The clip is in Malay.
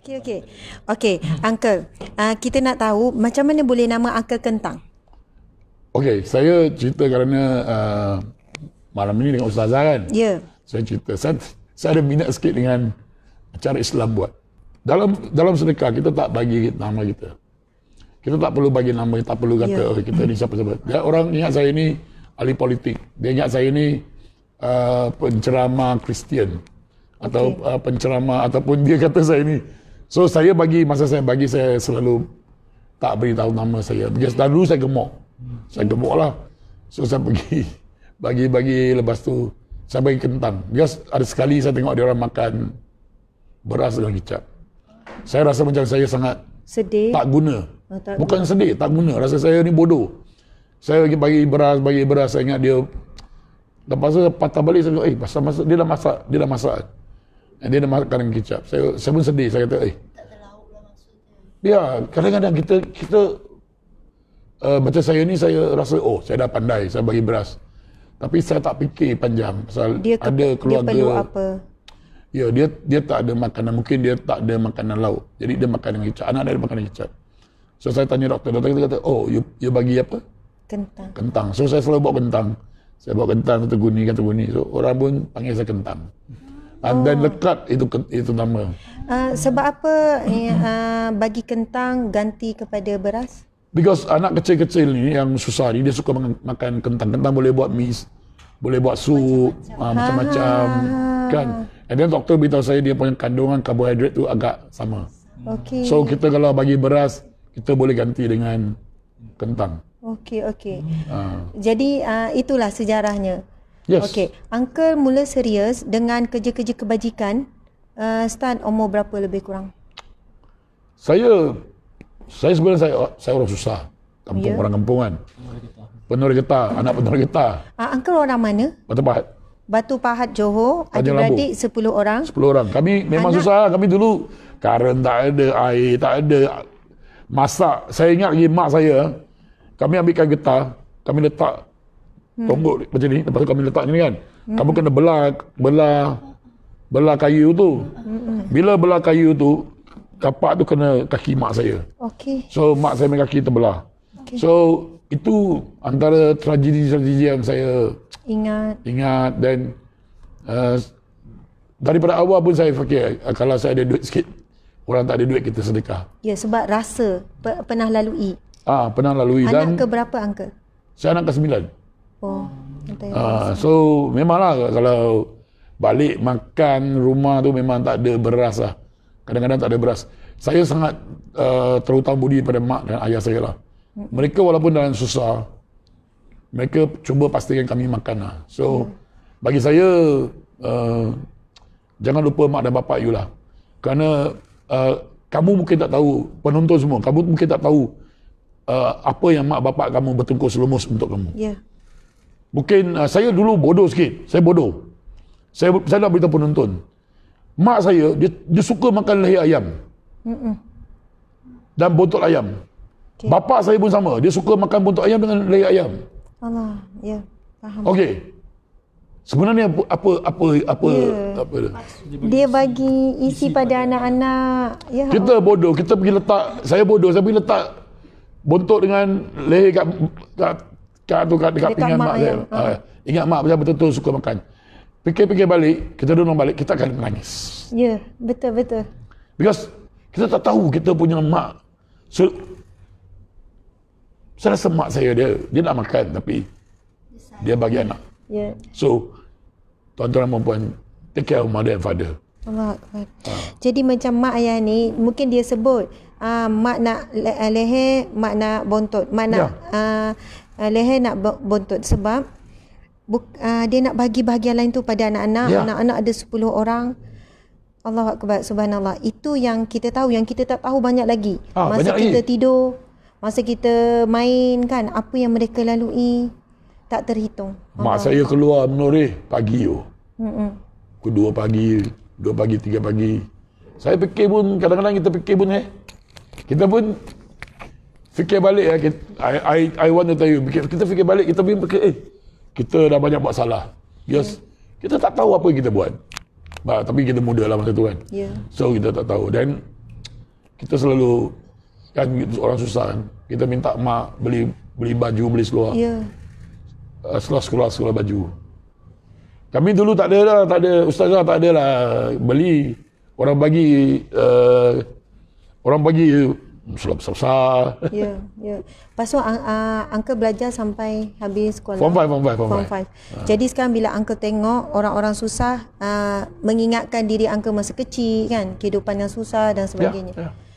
Okey okey. Okey, uncle, uh, kita nak tahu macam mana boleh nama uncle kentang. Okey, saya cerita kerana uh, malam ini dengan ustazah kan. Ya. Yeah. Saya cerita saya, saya ada minat sikit dengan cara Islam buat. Dalam dalam sedekah kita tak bagi nama kita. Kita tak perlu bagi nama, kita tak perlu kata yeah. oh, kita ni siapa-siapa. Dia ya, orang ingat saya ni ahli politik. Dia ingat saya ni uh, penceramah Kristian atau okay. uh, penceramah ataupun dia kata saya ni So saya bagi masa saya bagi saya selalu tak beritahu nama saya. Because dulu saya gemuk. Saya gemuk lah. So saya pergi bagi-bagi lepas tu saya bagi kentang. Because ada sekali saya tengok dia orang makan beras dengan kicap. Saya rasa macam saya sangat sedih. Tak guna. Oh, Bukan sedih, tak guna. Rasa saya ni bodoh. Saya bagi, bagi beras, bagi beras. Saya ingat dia Lepas tu patah balik saya kata, eh pasal masak dia dah masak, dia dah masak dia nak makan dengan kicap. Saya, saya pun sedih. Saya kata, eh. Lah ya, kadang-kadang kita, kita uh, macam saya ni, saya rasa, oh, saya dah pandai. Saya bagi beras. Tapi saya tak fikir panjang. Pasal dia ke, ada keluarga. Dia perlu apa? Ya, dia dia tak ada makanan. Mungkin dia tak ada makanan lauk. Jadi dia makan dengan kicap. Anak dia makan dengan kicap. So, saya tanya doktor. Doktor kita kata, oh, you, you bagi apa? Kentang. Kentang. So, saya selalu bawa kentang. Saya bawa kentang, kata guni, kata guni. So, orang pun panggil saya kentang. Hmm. Ah. and then lekat itu itu nama uh, sebab apa uh, bagi kentang ganti kepada beras because anak kecil-kecil ni yang susah ni dia suka makan kentang kentang boleh buat mis boleh buat sup macam-macam, uh, macam-macam kan and then doktor beritahu saya dia punya kandungan karbohidrat tu agak sama okay so kita kalau bagi beras kita boleh ganti dengan kentang okey okey uh. jadi uh, itulah sejarahnya Yes. Okay. Uncle mula serius dengan kerja-kerja kebajikan. Uh, start umur berapa lebih kurang? Saya saya sebenarnya saya, saya orang susah. Kampung yeah. orang kampung kan. Penur kita, anak penur kita. Ah, uh, Uncle orang mana? Batu Pahat. Batu Pahat Johor, adik-adik sepuluh orang. Sepuluh orang. Kami memang anak... susah. Kami dulu karen tak ada, air tak ada. Masak, saya ingat lagi mak saya. Kami ambilkan getah, kami letak hmm. tonggok macam ni lepas tu kami letak macam ni kan hmm. kamu kena belah belah belah kayu tu hmm. bila belah kayu tu kapak tu kena kaki mak saya okey so mak saya main terbelah okay. so itu antara tragedi-tragedi yang saya ingat ingat dan uh, daripada awal pun saya fikir uh, kalau saya ada duit sikit orang tak ada duit kita sedekah ya sebab rasa pernah lalui ah pernah lalui anak dan anak ke berapa uncle saya anak ke sembilan. Oh, uh, so memanglah kalau balik makan rumah tu memang tak ada beras lah. Kadang-kadang tak ada beras. Saya sangat uh, terhutang budi pada mak dan ayah saya lah. Hmm. Mereka walaupun dalam susah, mereka cuba pastikan kami makan lah. So, hmm. bagi saya, uh, jangan lupa mak dan bapa you lah. Karena uh, kamu mungkin tak tahu, penonton semua, kamu mungkin tak tahu uh, apa yang mak bapa kamu bertungkus lumus untuk kamu. Yeah. Mungkin uh, saya dulu bodoh sikit. Saya bodoh. Saya, saya nak beritahu penonton. Mak saya, dia, dia suka makan lehi ayam. Mm-mm. Dan bontot ayam. Okay. Bapa saya pun sama. Dia suka makan bontot ayam dengan lehi ayam. Allah, ya. Yeah. Faham. Okey. Sebenarnya apa apa apa apa yeah. apa dia? Dia bagi isi, isi pada anak-anak. Ya. Kita bodoh, kita pergi letak, saya bodoh, saya pergi letak bontot dengan leher kat, kat Kat tu kat dekat pinggan mak saya, Ha. Uh, ingat mak macam ah, ah. betul-betul suka makan. Fikir-fikir balik, kita dorong balik, kita akan menangis. Ya, betul-betul. Because kita tak tahu kita punya mak. So, saya rasa mak saya dia, dia nak makan tapi dia bagi anak. Ya. So, tuan-tuan dan puan, take care of mother and father. Mak ha. Jadi macam mak ayah ni, mungkin dia sebut, uh, mak nak leher, mak nak bontot, mak nak... Ya. Uh, uh, leher nak bontot sebab buk, uh, dia nak bagi bahagian lain tu pada anak-anak. Ya. Anak-anak ada 10 orang. Allah akbar subhanallah. Itu yang kita tahu yang kita tak tahu banyak lagi. Ha, masa banyak kita lagi. tidur, masa kita main kan apa yang mereka lalui tak terhitung. Mak saya keluar menoreh pagi tu. Hmm. Kedua pagi, dua pagi, tiga pagi. Saya fikir pun kadang-kadang kita fikir pun eh. Kita pun Fikir balik ya kita, I, I, I want to tell you Kita fikir balik Kita fikir eh, Kita dah banyak buat salah Yes yeah. Kita tak tahu apa yang kita buat bah, Tapi kita muda lah masa tu kan yeah. So kita tak tahu Dan Kita selalu Kan orang susah kan Kita minta mak Beli beli baju Beli seluar yeah. Ya. Uh, seluar sekolah Seluar baju Kami dulu tak ada lah Tak ada Ustazah tak ada lah Beli Orang bagi uh, Orang bagi sulam besar-besar. Ya, ya. Lepas tu, uh, Uncle belajar sampai habis sekolah. Form 5, form 5. Form 5. Ha. Ah. Jadi sekarang bila Uncle tengok orang-orang susah, uh, mengingatkan diri Uncle masa kecil kan, kehidupan yang susah dan ya, sebagainya. Ya, ya.